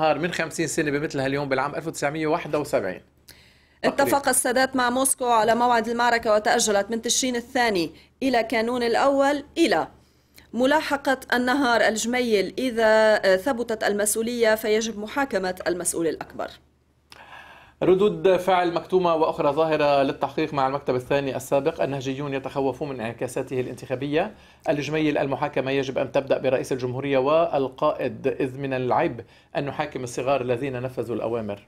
نهار من 50 سنة بمثل هاليوم بالعام 1971 اتفق السادات مع موسكو على موعد المعركة وتأجلت من تشرين الثاني إلى كانون الأول إلى ملاحقة النهار الجميل إذا ثبتت المسؤولية فيجب محاكمة المسؤول الأكبر ردود فعل مكتومة وأخرى ظاهرة للتحقيق مع المكتب الثاني السابق النهجيون يتخوفون من انعكاساته الانتخابية الجميل المحاكمة يجب أن تبدأ برئيس الجمهورية والقائد إذ من العيب أن نحاكم الصغار الذين نفذوا الأوامر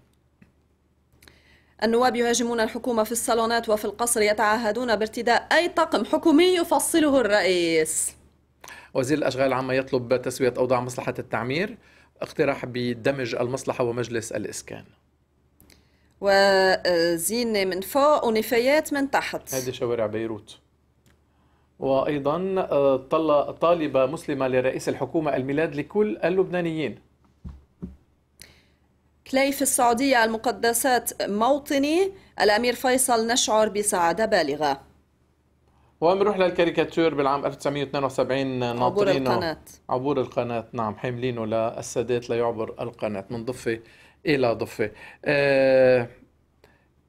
النواب يهاجمون الحكومة في الصالونات وفي القصر يتعهدون بارتداء أي طقم حكومي يفصله الرئيس وزير الأشغال العامة يطلب تسوية أوضاع مصلحة التعمير اقتراح بدمج المصلحة ومجلس الإسكان وزينة من فوق ونفايات من تحت هذه شوارع بيروت وأيضا آه، طالبة مسلمة لرئيس الحكومة الميلاد لكل اللبنانيين كليف السعودية المقدسات موطني الأمير فيصل نشعر بسعادة بالغة وبنروح للكاريكاتير بالعام 1972 ناطرينه عبور القناة عبور القناة نعم حاملينه للسادات ليعبر القناة من ضفة الى إيه ضفه آه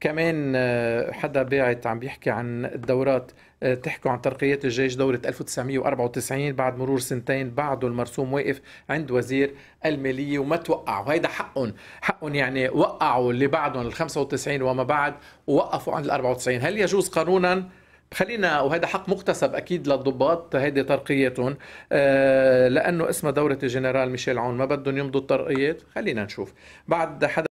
كمان آه، حدا باعت عم بيحكي عن الدورات آه، تحكوا عن ترقيات الجيش دورة 1994 بعد مرور سنتين بعده المرسوم واقف عند وزير المالية وما توقعوا هيدا حقهم حقهم يعني وقعوا اللي بعدهم ال 95 وما بعد ووقفوا عند ال 94 هل يجوز قانونا خلينا وهذا حق مكتسب اكيد للضباط هيدي ترقياتهم آه، لانه اسمها دوره الجنرال ميشيل عون ما بدهم يمضوا الترقيات خلينا نشوف بعد حدا